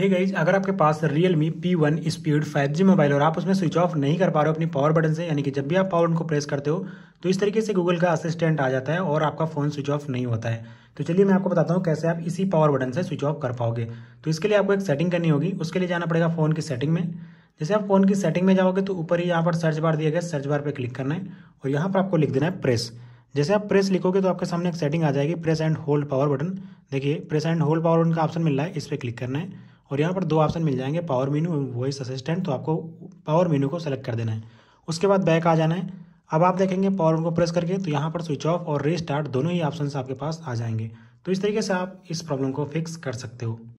हे hey guys अगर आपके पास Realme P one speed five G mobile और आप उसमें स्विच ऑफ नहीं कर पा रहे हो अपनी पावर बटन से यानी कि जब भी आप पावर को प्रेस करते हो तो इस तरीके से गूगल का असिस्टेंट आ जाता है और आपका फ़ोन स्विच ऑफ नहीं होता है तो चलिए मैं आपको बताता हूँ कैसे आप इसी पावर बटन से स्विच ऑफ कर पाओगे तो इसके लिए आपको एक सेटिंग करनी होगी उसके लिए जाना पड़ेगा फ़ोन की सेटिंग में जैसे आप फ़ोन की सेटिंग में जाओगे तो ऊपर ही यहाँ पर सर्च बार दिया गया सर्च बार पर क्लिक करना है और यहाँ पर आपको लिख देना है प्रेस जैसे आप प्रेस लिखोगे तो आपके सामने एक सेटिंग आ जाएगी press and hold power button देखिए press and hold power button का ऑप्शन मिल रहा है इस पर क्लिक करना है और यहाँ पर दो ऑप्शन मिल जाएंगे पावर मीनू वॉइस असिस्टेंट तो आपको पावर मीनू को सेलेक्ट कर देना है उसके बाद बैक आ जाना है अब आप देखेंगे पावर को प्रेस करके तो यहाँ पर स्विच ऑफ और रीस्टार्ट दोनों ही ऑप्शन आपके पास आ जाएंगे तो इस तरीके से आप इस प्रॉब्लम को फिक्स कर सकते हो